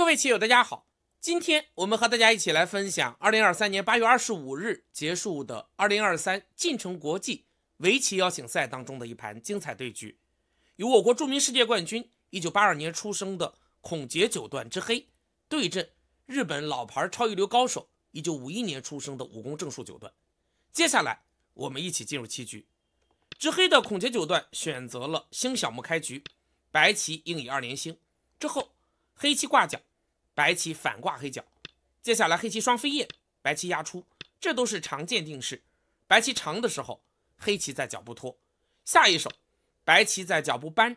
各位棋友，大家好！今天我们和大家一起来分享2023年8月25日结束的2023晋城国际围棋邀请赛当中的一盘精彩对局，由我国著名世界冠军，1982年出生的孔杰九段之黑对阵日本老牌超一流高手，1951年出生的武功正数九段。接下来，我们一起进入棋局。之黑的孔杰九段选择了星小目开局，白棋应以二连星。之后，黑棋挂角。白棋反挂黑角，接下来黑棋双飞燕，白棋压出，这都是常见定式。白棋长的时候，黑棋在角不拖。下一手，白棋在角不扳，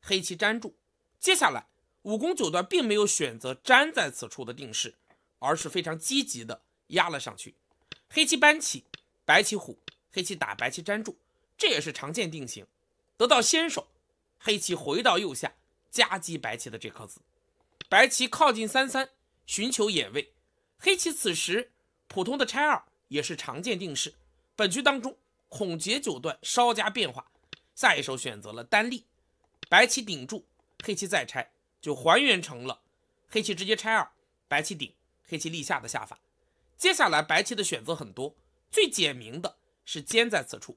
黑棋粘住。接下来，武功九段并没有选择粘在此处的定式，而是非常积极的压了上去。黑棋扳起，白棋虎，黑棋打白棋粘住，这也是常见定型，得到先手。黑棋回到右下夹击白棋的这颗子。白棋靠近三三，寻求眼位。黑棋此时普通的拆二也是常见定式。本局当中，孔杰九段稍加变化，下一手选择了单立。白棋顶住，黑棋再拆就还原成了黑棋直接拆二，白棋顶，黑棋立下的下法。接下来白棋的选择很多，最简明的是尖在此处。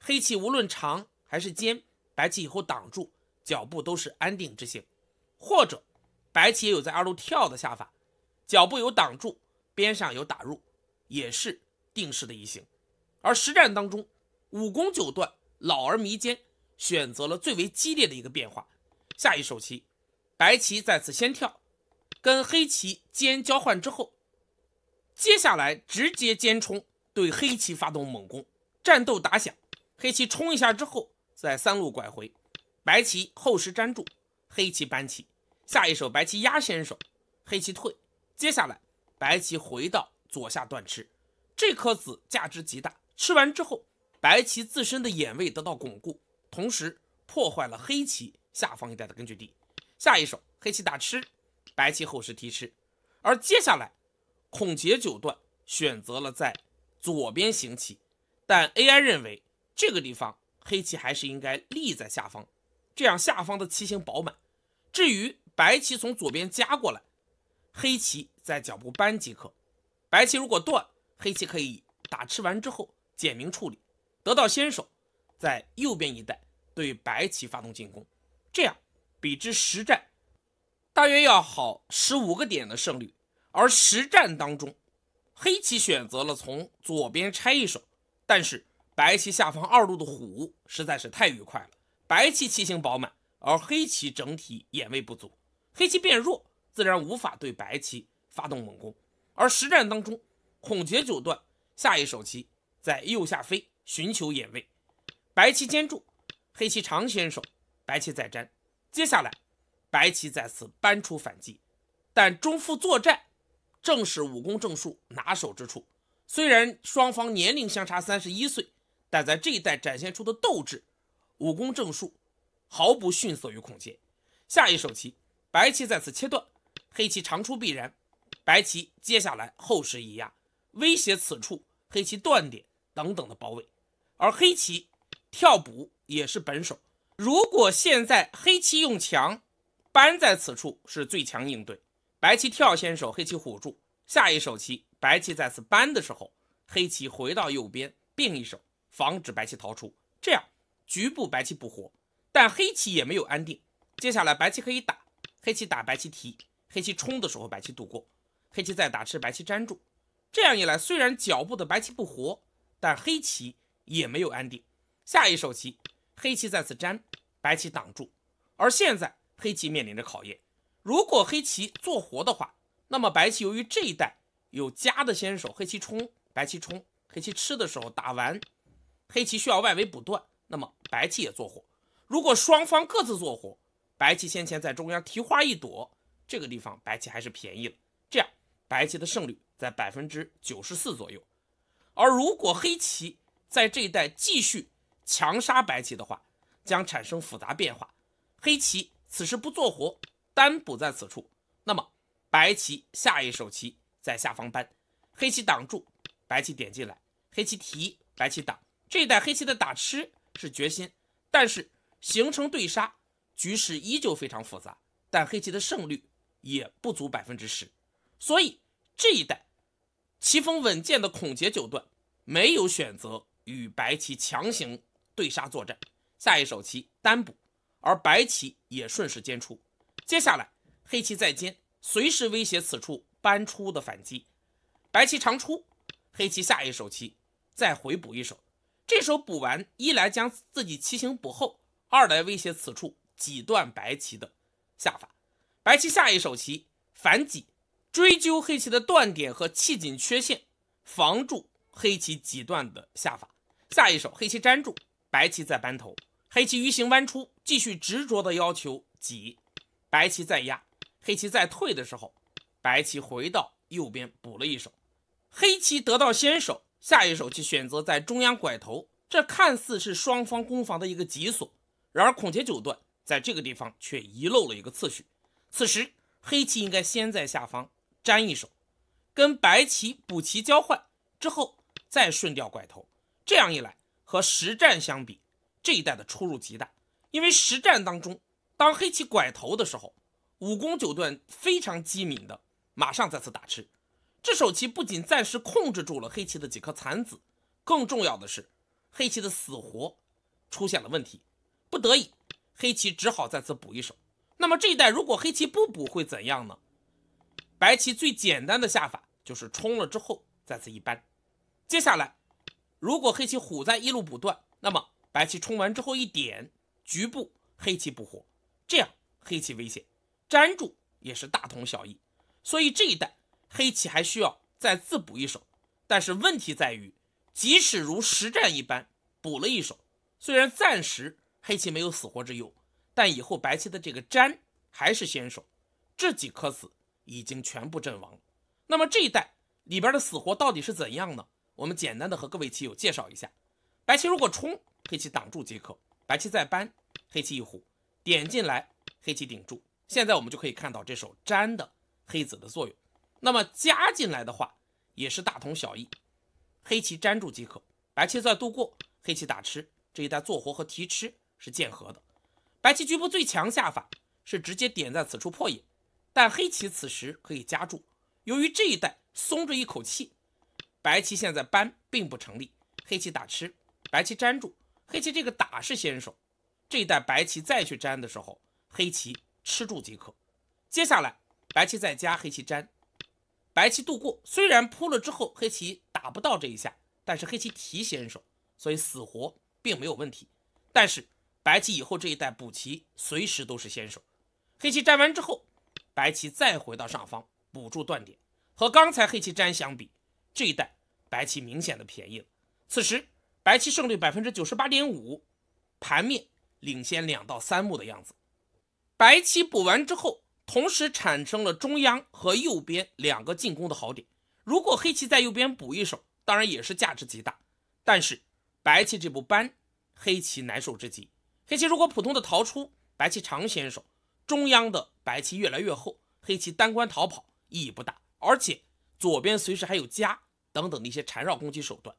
黑棋无论长还是尖，白棋以后挡住脚步都是安定之形，或者。白棋也有在二路跳的下法，脚步有挡住，边上有打入，也是定式的一形。而实战当中，五攻九断，老而弥坚，选择了最为激烈的一个变化。下一手棋，白棋再次先跳，跟黑棋尖交换之后，接下来直接尖冲，对黑棋发动猛攻，战斗打响。黑棋冲一下之后，在三路拐回，白棋后时粘住，黑棋扳起。下一手白棋压先手，黑棋退。接下来白棋回到左下断吃，这颗子价值极大。吃完之后，白棋自身的眼位得到巩固，同时破坏了黑棋下方一带的根据地。下一手黑棋大吃，白棋后势提吃。而接下来，孔杰九段选择了在左边行棋，但 AI 认为这个地方黑棋还是应该立在下方，这样下方的棋形饱满。至于。白棋从左边夹过来，黑棋在脚步扳即可。白棋如果断，黑棋可以打吃完之后简明处理，得到先手，在右边一带对白棋发动进攻，这样比之实战大约要好十五个点的胜率。而实战当中，黑棋选择了从左边拆一手，但是白棋下方二路的虎实在是太愉快了，白棋气形饱满，而黑棋整体眼位不足。黑棋变弱，自然无法对白棋发动猛攻。而实战当中，孔杰九段下一手棋在右下飞，寻求眼位。白棋尖住，黑棋长先手，白棋再粘。接下来，白棋再次搬出反击，但中腹作战正是武功正树拿手之处。虽然双方年龄相差三十一岁，但在这一代展现出的斗志，武功正树毫不逊色于孔杰。下一手棋。白棋再次切断，黑棋长出必然。白棋接下来后势一压，威胁此处黑棋断点等等的包围。而黑棋跳补也是本手。如果现在黑棋用墙，搬在此处是最强应对。白棋跳先手，黑棋虎住下一手棋。白棋再次搬的时候，黑棋回到右边并一手，防止白棋逃出。这样局部白棋不活，但黑棋也没有安定。接下来白棋可以打。黑棋打白棋提，黑棋冲的时候白棋躲过，黑棋再打吃白棋粘住。这样一来，虽然脚部的白棋不活，但黑棋也没有安定。下一手棋，黑棋再次粘，白棋挡住。而现在黑棋面临着考验，如果黑棋做活的话，那么白棋由于这一带有夹的先手，黑棋冲，白棋冲，黑棋吃的时候打完，黑棋需要外围补断，那么白棋也做活。如果双方各自做活。白棋先前在中央提花一朵，这个地方白棋还是便宜了。这样白棋的胜率在百分之九十四左右。而如果黑棋在这一带继续强杀白棋的话，将产生复杂变化。黑棋此时不做活，单补在此处，那么白棋下一手棋在下方扳，黑棋挡住，白棋点进来，黑棋提，白棋挡。这一带黑棋的打吃是决心，但是形成对杀。局势依旧非常复杂，但黑棋的胜率也不足百分之十，所以这一代棋风稳健的孔杰九段没有选择与白棋强行对杀作战，下一手棋单补，而白棋也顺势尖出。接下来黑棋再尖，随时威胁此处搬出的反击。白棋长出，黑棋下一手棋再回补一手，这手补完，一来将自己棋形补后，二来威胁此处。挤断白棋的下法，白棋下一手棋反挤，追究黑棋的断点和气紧缺陷，防住黑棋挤断的下法。下一手黑棋粘住，白棋再扳头，黑棋鱼形弯出，继续执着的要求挤，白棋再压，黑棋再退的时候，白棋回到右边补了一手，黑棋得到先手，下一手棋选择在中央拐头，这看似是双方攻防的一个急锁，然而孔杰九段。在这个地方却遗漏了一个次序，此时黑棋应该先在下方粘一手，跟白棋补棋交换之后再顺掉拐头。这样一来，和实战相比，这一代的出入极大。因为实战当中，当黑棋拐头的时候，五功九段非常机敏的马上再次打吃。这手棋不仅暂时控制住了黑棋的几颗残子，更重要的是，黑棋的死活出现了问题，不得已。黑棋只好再次补一手。那么这一代如果黑棋不补会怎样呢？白棋最简单的下法就是冲了之后再次一扳。接下来，如果黑棋虎在一路补断，那么白棋冲完之后一点，局部黑棋不活，这样黑棋危险。粘住也是大同小异。所以这一代黑棋还需要再自补一手。但是问题在于，即使如实战一般补了一手，虽然暂时。黑棋没有死活之忧，但以后白棋的这个粘还是先手，这几颗子已经全部阵亡。那么这一代里边的死活到底是怎样呢？我们简单的和各位棋友介绍一下：白棋如果冲，黑棋挡住即可；白棋再搬，黑棋一虎点进来，黑棋顶住。现在我们就可以看到这首粘的黑子的作用。那么加进来的话，也是大同小异，黑棋粘住即可；白棋再渡过，黑棋打吃，这一带做活和提吃。是见合的，白棋局部最强下法是直接点在此处破眼，但黑棋此时可以加住。由于这一带松着一口气，白棋现在搬并不成立。黑棋打吃，白棋粘住。黑棋这个打是先手，这一带白棋再去粘的时候，黑棋吃住即可。接下来白棋再加，黑棋粘，白棋渡过。虽然扑了之后黑棋打不到这一下，但是黑棋提先手，所以死活并没有问题。但是。白棋以后这一带补棋，随时都是先手。黑棋占完之后，白棋再回到上方补住断点，和刚才黑棋占相比，这一带白棋明显的便宜了。此时白棋胜率百分之九十八点五，盘面领先两到三目的样子。白棋补完之后，同时产生了中央和右边两个进攻的好点。如果黑棋在右边补一手，当然也是价值极大。但是白棋这步搬，黑棋难受之极。黑棋如果普通的逃出，白棋长先手，中央的白棋越来越厚，黑棋单官逃跑意义不大，而且左边随时还有夹等等的一些缠绕攻击手段。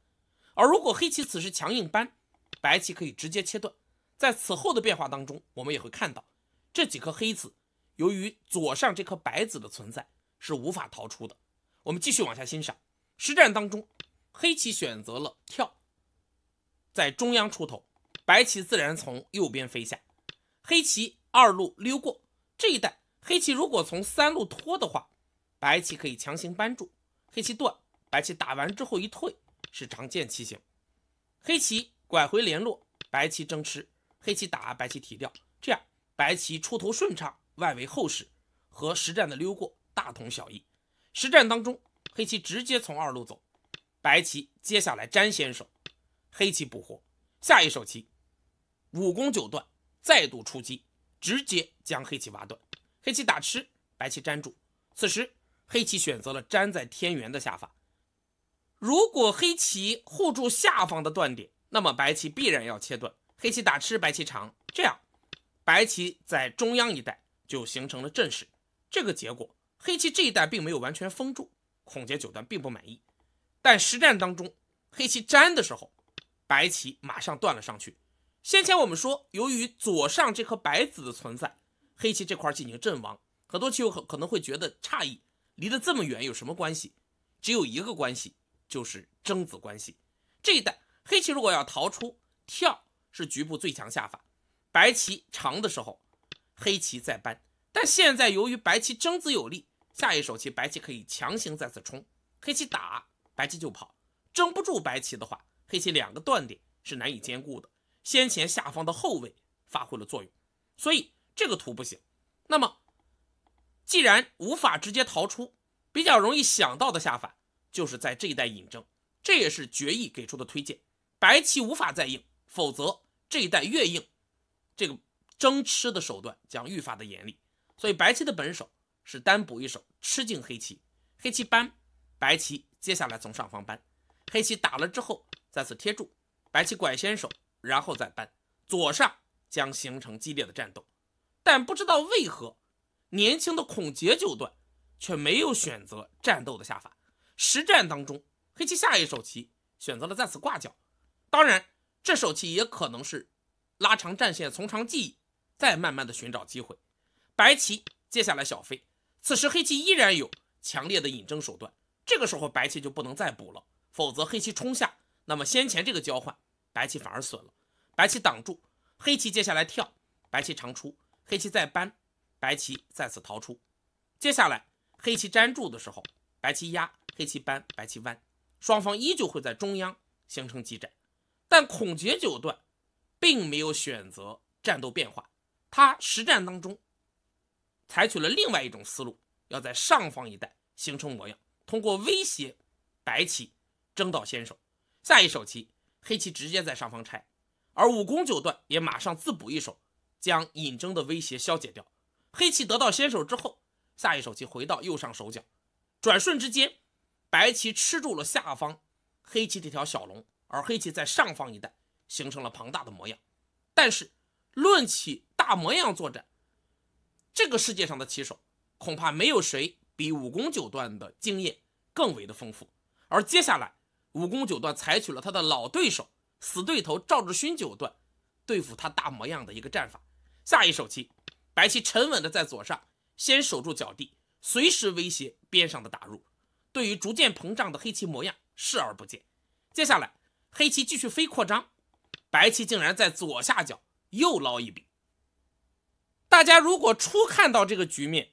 而如果黑棋此时强硬搬，白棋可以直接切断。在此后的变化当中，我们也会看到这几颗黑子，由于左上这颗白子的存在是无法逃出的。我们继续往下欣赏，实战当中，黑棋选择了跳，在中央出头。白棋自然从右边飞下，黑棋二路溜过这一带。黑棋如果从三路拖的话，白棋可以强行扳住，黑棋断，白棋打完之后一退，是常见棋形。黑棋拐回联络，白棋争吃，黑棋打，白棋提掉，这样白棋出头顺畅，外围厚实，和实战的溜过大同小异。实战当中，黑棋直接从二路走，白棋接下来粘先手，黑棋捕获，下一手棋。五功九段，再度出击，直接将黑棋挖断。黑棋打吃，白棋粘住。此时黑棋选择了粘在天元的下法。如果黑棋护住下方的断点，那么白棋必然要切断。黑棋打吃，白棋长，这样白棋在中央一带就形成了阵势。这个结果，黑棋这一带并没有完全封住。孔杰九段并不满意，但实战当中，黑棋粘的时候，白棋马上断了上去。先前我们说，由于左上这颗白子的存在，黑棋这块进行阵亡。很多棋友可可能会觉得诧异，离得这么远有什么关系？只有一个关系，就是争子关系。这一代黑棋如果要逃出跳，是局部最强下法。白棋长的时候，黑棋再扳。但现在由于白棋争子有力，下一手棋白棋可以强行再次冲，黑棋打白棋就跑，争不住白棋的话，黑棋两个断点是难以兼顾的。先前下方的后位发挥了作用，所以这个图不行。那么，既然无法直接逃出，比较容易想到的下法就是在这一带引征，这也是决议给出的推荐。白棋无法再硬，否则这一带越硬，这个争吃的手段将愈发的严厉。所以白棋的本手是单补一手，吃进黑棋。黑棋搬，白棋接下来从上方搬，黑棋打了之后再次贴住，白棋拐先手。然后再搬，左上将形成激烈的战斗，但不知道为何，年轻的孔杰九段却没有选择战斗的下法。实战当中，黑棋下一手棋选择了在此挂角，当然，这手棋也可能是拉长战线，从长计议，再慢慢的寻找机会。白棋接下来小飞，此时黑棋依然有强烈的引征手段，这个时候白棋就不能再补了，否则黑棋冲下，那么先前这个交换。白棋反而损了，白棋挡住黑棋，接下来跳，白棋长出，黑棋再搬，白棋再次逃出。接下来黑棋粘住的时候，白棋压，黑棋搬，白棋弯，双方依旧会在中央形成激战。但孔杰九段并没有选择战斗变化，他实战当中采取了另外一种思路，要在上方一带形成模样，通过威胁白棋争到先手。下一手棋。黑棋直接在上方拆，而五宫九段也马上自补一手，将引征的威胁消解掉。黑棋得到先手之后，下一手棋回到右上手角，转瞬之间，白棋吃住了下方黑棋这条小龙，而黑棋在上方一带形成了庞大的模样。但是，论起大模样作战，这个世界上的棋手恐怕没有谁比五功九段的经验更为的丰富，而接下来。武功九段采取了他的老对手、死对头赵志勋九段对付他大模样的一个战法。下一手棋，白棋沉稳的在左上先守住角地，随时威胁边上的打入，对于逐渐膨胀的黑棋模样视而不见。接下来，黑棋继续飞扩张，白棋竟然在左下角又捞一笔。大家如果初看到这个局面，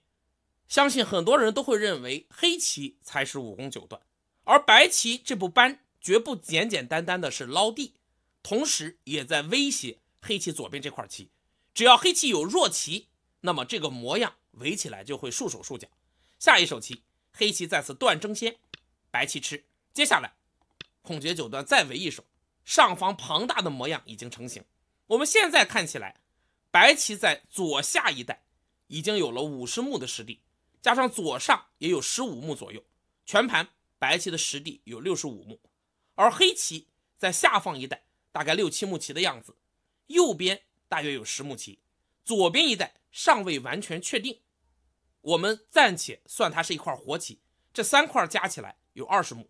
相信很多人都会认为黑棋才是武功九段。而白棋这步搬绝不简简单单的是捞地，同时也在威胁黑棋左边这块棋。只要黑棋有弱棋，那么这个模样围起来就会束手束脚。下一手棋，黑棋再次断争先，白棋吃。接下来，孔杰九段再围一手，上方庞大的模样已经成型。我们现在看起来，白棋在左下一带已经有了五十目的实力，加上左上也有十五目左右，全盘。白棋的实地有六十五目，而黑棋在下方一带大概六七目棋的样子，右边大约有十目棋，左边一带尚未完全确定，我们暂且算它是一块活棋。这三块加起来有二十目，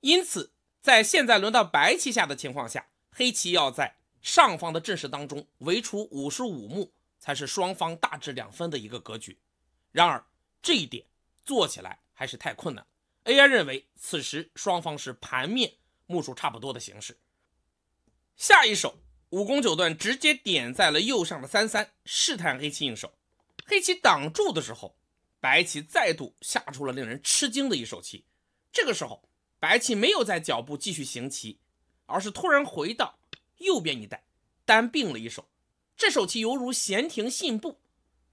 因此在现在轮到白棋下的情况下，黑棋要在上方的阵势当中围出五十五目，才是双方大致两分的一个格局。然而这一点做起来。还是太困难。AI 认为此时双方是盘面目数差不多的形式。下一手，五攻九段直接点在了右上的三三，试探黑棋应手。黑棋挡住的时候，白棋再度下出了令人吃惊的一手棋。这个时候，白棋没有在脚步继续行棋，而是突然回到右边一带，单并了一手。这手棋犹如闲庭信步，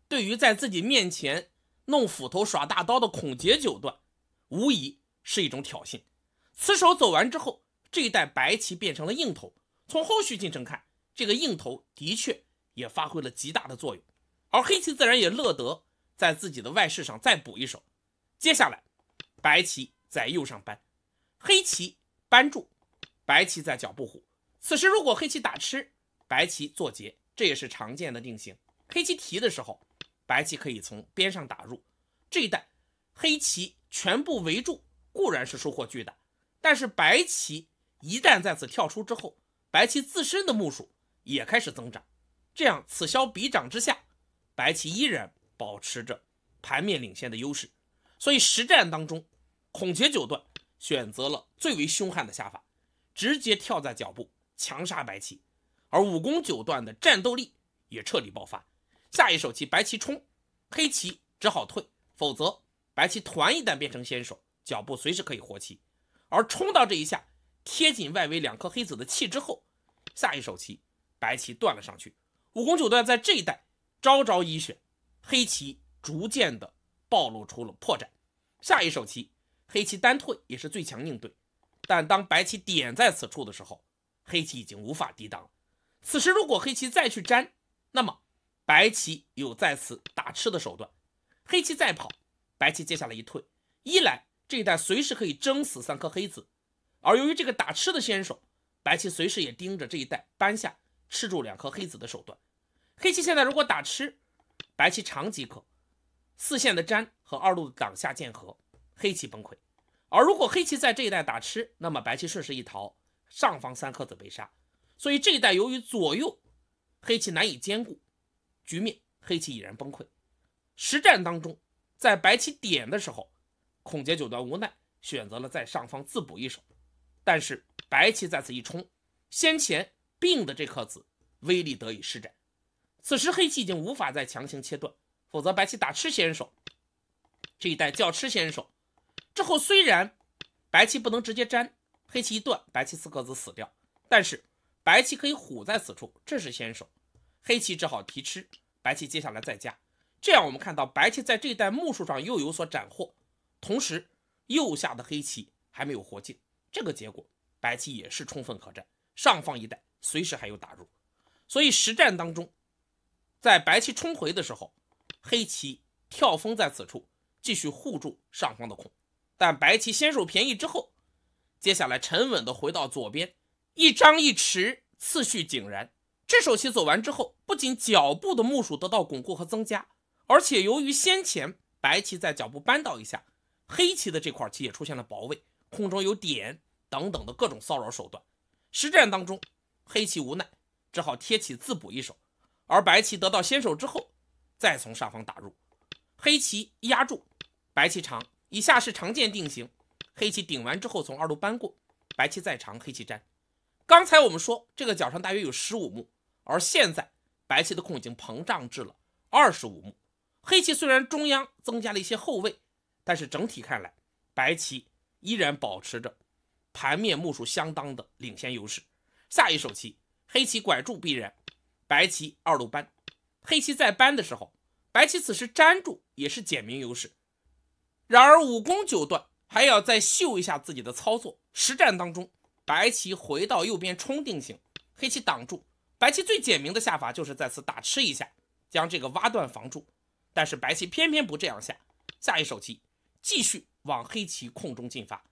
对于在自己面前。弄斧头耍大刀的孔杰九段，无疑是一种挑衅。此手走完之后，这一代白棋变成了硬头。从后续进程看，这个硬头的确也发挥了极大的作用。而黑棋自然也乐得在自己的外势上再补一手。接下来，白棋在右上搬，黑棋搬住，白棋在脚步虎。此时如果黑棋打吃，白棋做劫，这也是常见的定型。黑棋提的时候。白棋可以从边上打入，这一带黑棋全部围住，固然是收获巨大，但是白棋一旦在此跳出之后，白棋自身的目数也开始增长，这样此消彼长之下，白棋依然保持着盘面领先的优势。所以实战当中，孔杰九段选择了最为凶悍的下法，直接跳在脚步强杀白棋，而武功九段的战斗力也彻底爆发。下一手棋，白棋冲，黑棋只好退，否则白棋团一旦变成先手，脚步随时可以活棋。而冲到这一下，贴紧外围两颗黑子的气之后，下一手棋，白棋断了上去。五宫九段在这一代招招一选，黑棋逐渐的暴露出了破绽。下一手棋，黑棋单退也是最强应对，但当白棋点在此处的时候，黑棋已经无法抵挡。此时如果黑棋再去粘，那么。白棋有在此打吃的手段，黑棋再跑，白棋接下来一退，一来这一带随时可以争死三颗黑子，而由于这个打吃的先手，白棋随时也盯着这一带搬下吃住两颗黑子的手段。黑棋现在如果打吃，白棋长即可，四线的粘和二路的挡下见合，黑棋崩溃。而如果黑棋在这一带打吃，那么白棋顺势一逃，上方三颗子被杀，所以这一带由于左右黑棋难以兼顾。局面黑棋已然崩溃。实战当中，在白棋点的时候，孔杰九段无奈选择了在上方自补一手，但是白棋在此一冲，先前病的这颗子威力得以施展。此时黑棋已经无法再强行切断，否则白棋打吃先手。这一带叫吃先手。之后虽然白棋不能直接粘，黑棋一断，白棋四颗子死掉，但是白棋可以虎在此处，这是先手。黑棋只好提吃，白棋接下来再加，这样我们看到白棋在这代目数上又有所斩获，同时右下的黑棋还没有活尽，这个结果白棋也是充分可战，上方一代随时还有打入，所以实战当中，在白棋冲回的时候，黑棋跳封在此处继续护住上方的空，但白棋先手便宜之后，接下来沉稳的回到左边，一张一弛，次序井然。这手棋走完之后，不仅脚部的目数得到巩固和增加，而且由于先前白棋在脚部扳倒一下，黑棋的这块棋也出现了薄位，空中有点等等的各种骚扰手段。实战当中，黑棋无奈，只好贴起自补一手，而白棋得到先手之后，再从上方打入，黑棋压住，白棋长。以下是常见定型：黑棋顶完之后从二路扳过，白棋再长，黑棋粘。刚才我们说这个角上大约有十五目。而现在，白棋的空已经膨胀至了二十五目。黑棋虽然中央增加了一些后卫，但是整体看来，白棋依然保持着盘面目数相当的领先优势。下一手棋，黑棋拐住必然，白棋二路扳。黑棋在扳的时候，白棋此时粘住也是简明优势。然而，五功九段还要再秀一下自己的操作。实战当中，白棋回到右边冲定型，黑棋挡住。白棋最简明的下法就是在此打吃一下，将这个挖断防住。但是白棋偏偏不这样下，下一手棋继续往黑棋空中进发。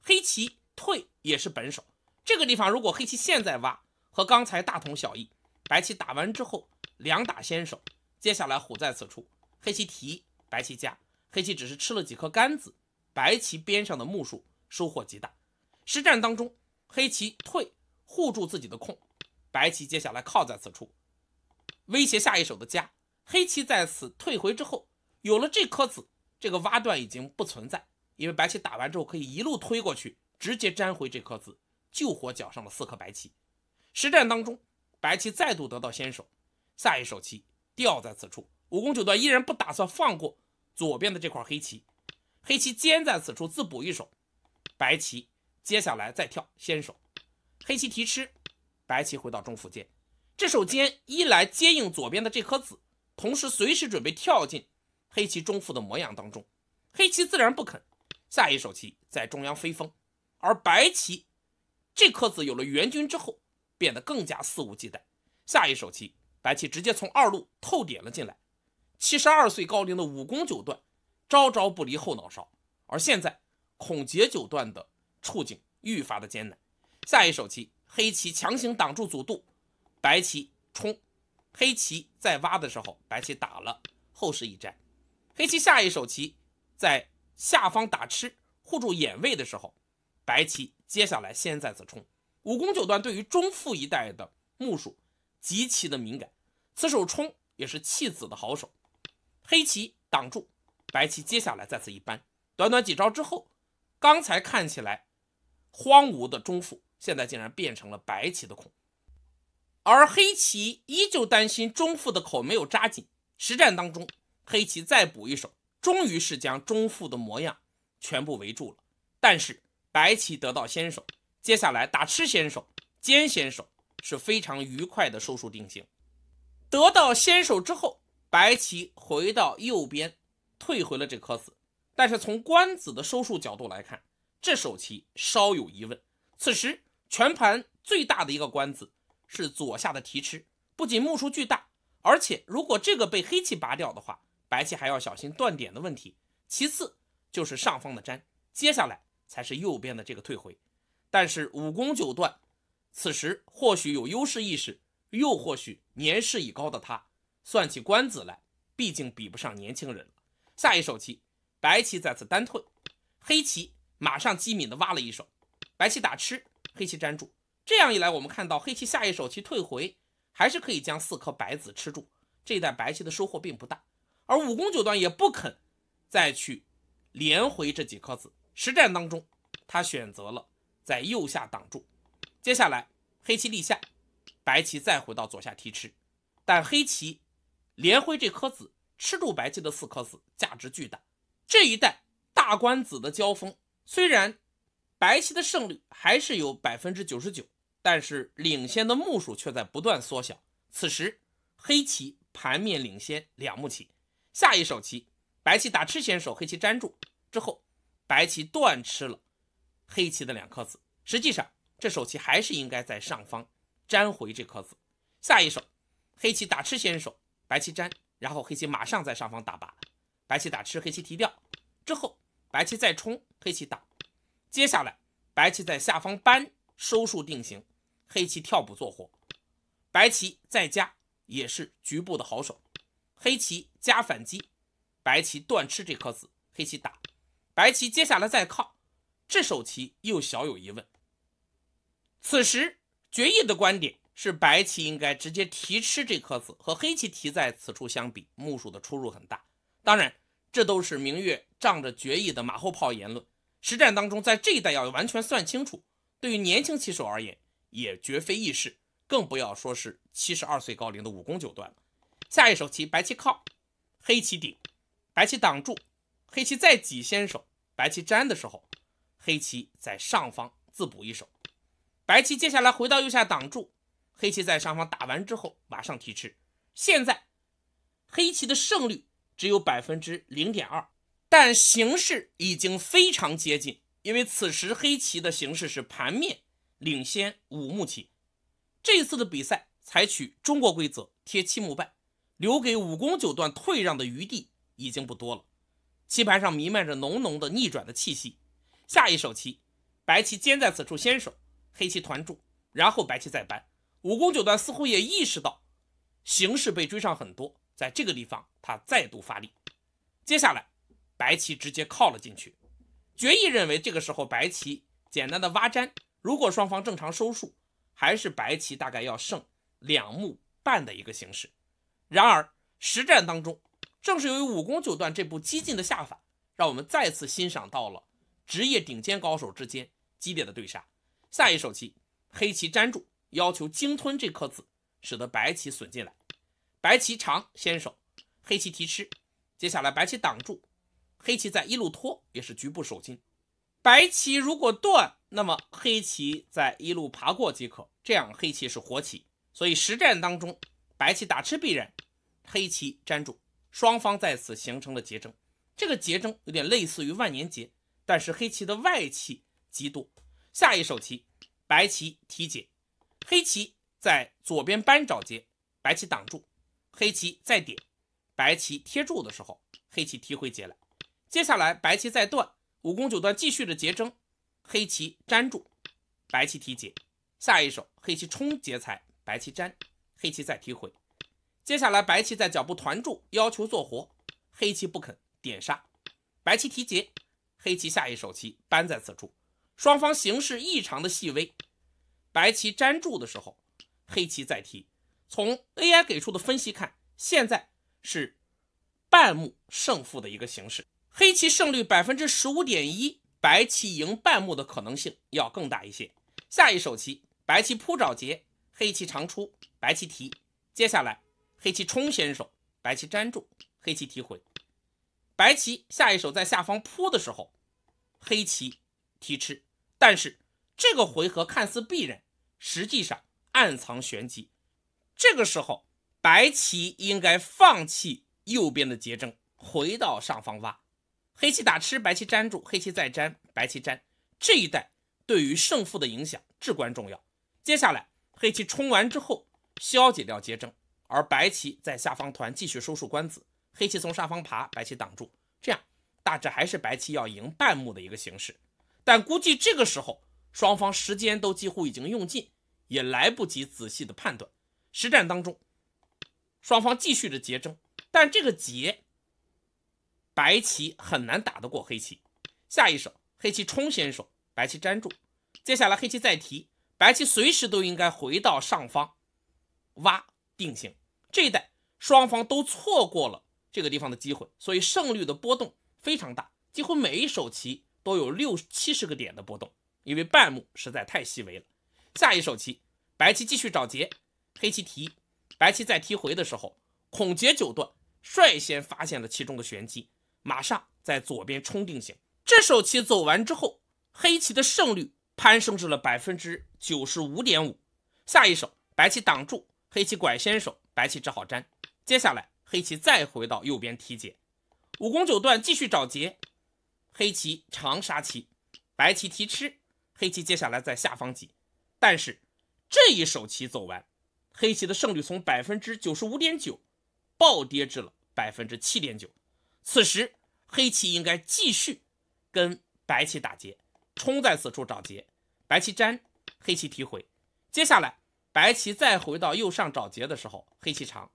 黑棋退也是本手。这个地方如果黑棋现在挖，和刚才大同小异。白棋打完之后，两打先手，接下来虎在此处，黑棋提，白棋加。黑棋只是吃了几颗杆子，白棋边上的目数收获极大。实战当中，黑棋退护住自己的控。白棋接下来靠在此处，威胁下一手的家，黑棋在此退回之后，有了这颗子，这个挖断已经不存在，因为白棋打完之后可以一路推过去，直接粘回这颗子，救活脚上的四颗白棋。实战当中，白棋再度得到先手，下一手棋掉在此处。五宫九段依然不打算放过左边的这块黑棋，黑棋尖在此处自补一手，白棋接下来再跳先手，黑棋提吃。白棋回到中腹间，这手尖一来接应左边的这颗子，同时随时准备跳进黑棋中腹的模样当中。黑棋自然不肯，下一手棋在中央飞风，而白棋这颗子有了援军之后，变得更加肆无忌惮。下一手棋，白棋直接从二路透点了进来。七十二岁高龄的武功九段，招招不离后脑勺，而现在孔杰九段的处境愈发的艰难。下一手棋。黑棋强行挡住阻渡，白棋冲，黑棋在挖的时候，白棋打了后势一战，黑棋下一手棋在下方打吃，护住眼位的时候，白棋接下来先再次冲。五攻九段对于中腹一带的目数极其的敏感，此手冲也是弃子的好手。黑棋挡住，白棋接下来再次一扳，短短几招之后，刚才看起来荒芜的中腹。现在竟然变成了白棋的孔。而黑棋依旧担心中腹的口没有扎紧。实战当中，黑棋再补一手，终于是将中腹的模样全部围住了。但是白棋得到先手，接下来打吃先手、尖先手是非常愉快的收束定型。得到先手之后，白棋回到右边，退回了这颗子。但是从官子的收束角度来看，这手棋稍有疑问。此时。全盘最大的一个官子是左下的提吃，不仅目数巨大，而且如果这个被黑棋拔掉的话，白棋还要小心断点的问题。其次就是上方的粘，接下来才是右边的这个退回。但是五功九段，此时或许有优势意识，又或许年事已高的他算起官子来，毕竟比不上年轻人了。下一手棋，白棋再次单退，黑棋马上机敏的挖了一手，白棋打吃。黑棋粘住，这样一来，我们看到黑棋下一手棋退回，还是可以将四颗白子吃住。这一代白棋的收获并不大，而五功九段也不肯再去连回这几颗子。实战当中，他选择了在右下挡住。接下来，黑棋立下，白棋再回到左下提吃。但黑棋连回这颗子，吃住白棋的四颗子，价值巨大。这一代大官子的交锋，虽然。白棋的胜率还是有百分之九十九，但是领先的目数却在不断缩小。此时，黑棋盘面领先两目棋。下一手棋，白棋打吃先手，黑棋粘住之后，白棋断吃了黑棋的两颗子。实际上，这手棋还是应该在上方粘回这颗子。下一手，黑棋打吃先手，白棋粘，然后黑棋马上在上方打拔，白棋打吃，黑棋提掉之后，白棋再冲，黑棋打，接下来，白棋在下方扳收束定型，黑棋跳步做活。白棋再加也是局部的好手，黑棋加反击，白棋断吃这颗子，黑棋打。白棋接下来再靠，这手棋又小有疑问。此时决意的观点是白棋应该直接提吃这颗子，和黑棋提在此处相比，目数的出入很大。当然，这都是明月仗着决意的马后炮言论。实战当中，在这一代要完全算清楚，对于年轻棋手而言也绝非易事，更不要说是七十二岁高龄的武功九段了。下一手棋，白棋靠，黑棋顶，白棋挡住，黑棋再挤先手，白棋粘的时候，黑棋在上方自补一手。白棋接下来回到右下挡住，黑棋在上方打完之后马上提吃。现在，黑棋的胜率只有百分之零点二。但形势已经非常接近，因为此时黑棋的形势是盘面领先五目棋。这次的比赛采取中国规则贴七目半，留给武宫九段退让的余地已经不多了。棋盘上弥漫着浓浓的逆转的气息。下一手棋，白棋尖在此处先手，黑棋团住，然后白棋再扳。武宫九段似乎也意识到形势被追上很多，在这个地方他再度发力。接下来。白棋直接靠了进去，决议认为这个时候白棋简单的挖粘，如果双方正常收数，还是白棋大概要胜两目半的一个形势。然而实战当中，正是由于五宫九段这部激进的下法，让我们再次欣赏到了职业顶尖高手之间激烈的对杀。下一手棋，黑棋粘住，要求鲸吞这颗子，使得白棋损进来。白棋长先手，黑棋提吃，接下来白棋挡住。黑棋在一路拖，也是局部守金。白棋如果断，那么黑棋在一路爬过即可，这样黑棋是活棋。所以实战当中，白棋打吃必然，黑棋粘住，双方在此形成了结争。这个结争有点类似于万年结，但是黑棋的外气极多。下一手棋，白棋提解，黑棋在左边扳找结，白棋挡住，黑棋再点，白棋贴住的时候，黑棋提回劫来。接下来，白棋再断五攻九断，继续的劫争，黑棋粘住，白棋提劫，下一手黑棋冲劫财，白棋粘，黑棋再提回。接下来，白棋在角部团住，要求做活，黑棋不肯点杀，白棋提劫，黑棋下一手棋搬在此处，双方形势异常的细微。白棋粘住的时候，黑棋再提。从 AI 给出的分析看，现在是半目胜负的一个形式。黑棋胜率百分之十五点一，白棋赢半目的可能性要更大一些。下一手棋，白棋扑找劫，黑棋长出，白棋提。接下来，黑棋冲先手，白棋粘住，黑棋提回。白棋下一手在下方扑的时候，黑棋提吃。但是这个回合看似必然，实际上暗藏玄机。这个时候，白棋应该放弃右边的结争，回到上方挖。黑棋打吃，白棋粘住，黑棋再粘，白棋粘，这一带对于胜负的影响至关重要。接下来，黑棋冲完之后，消解掉结争，而白棋在下方团继续收束官子，黑棋从上方爬，白棋挡住，这样大致还是白棋要赢半目的一个形势。但估计这个时候，双方时间都几乎已经用尽，也来不及仔细的判断。实战当中，双方继续着结争，但这个结。白棋很难打得过黑棋，下一手黑棋冲先手，白棋粘住，接下来黑棋再提，白棋随时都应该回到上方挖定型。这一代双方都错过了这个地方的机会，所以胜率的波动非常大，几乎每一手棋都有六七十个点的波动，因为半目实在太细微了。下一手棋，白棋继续找劫，黑棋提，白棋再提回的时候，孔杰九段率先发现了其中的玄机。马上在左边冲定型，这手棋走完之后，黑棋的胜率攀升至了百分之九十五点五。下一手白棋挡住，黑棋拐先手，白棋只好粘。接下来黑棋再回到右边提劫，五宫九段继续找劫，黑棋长杀棋，白棋提吃，黑棋接下来在下方挤。但是这一手棋走完，黑棋的胜率从百分之九十五点九暴跌至了百分之七点九。此时黑棋应该继续跟白棋打劫，冲在此处找劫，白棋粘，黑棋提回。接下来白棋再回到右上找劫的时候，黑棋长，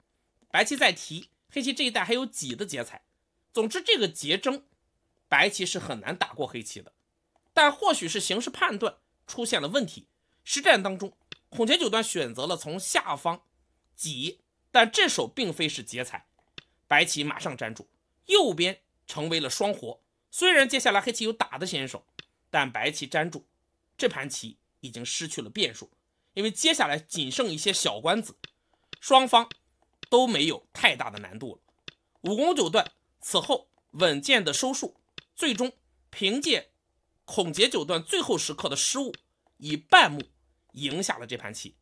白棋再提，黑棋这一带还有几的劫彩。总之这个劫争，白棋是很难打过黑棋的。但或许是形势判断出现了问题，实战当中孔杰九段选择了从下方挤，但这手并非是劫彩，白棋马上粘住。右边成为了双活，虽然接下来黑棋有打的先手，但白棋粘住，这盘棋已经失去了变数，因为接下来仅剩一些小关子，双方都没有太大的难度了。武功九段此后稳健的收束，最终凭借孔杰九段最后时刻的失误，以半目赢下了这盘棋。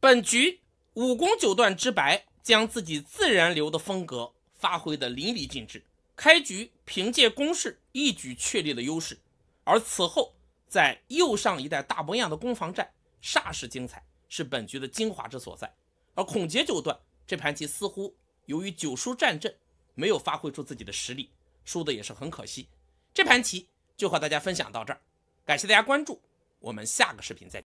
本局武功九段之白将自己自然流的风格。发挥的淋漓尽致，开局凭借攻势一举确立了优势，而此后在右上一带大模样的攻防战煞是精彩，是本局的精华之所在。而孔杰九段这盘棋似乎由于九输战阵没有发挥出自己的实力，输的也是很可惜。这盘棋就和大家分享到这儿，感谢大家关注，我们下个视频再。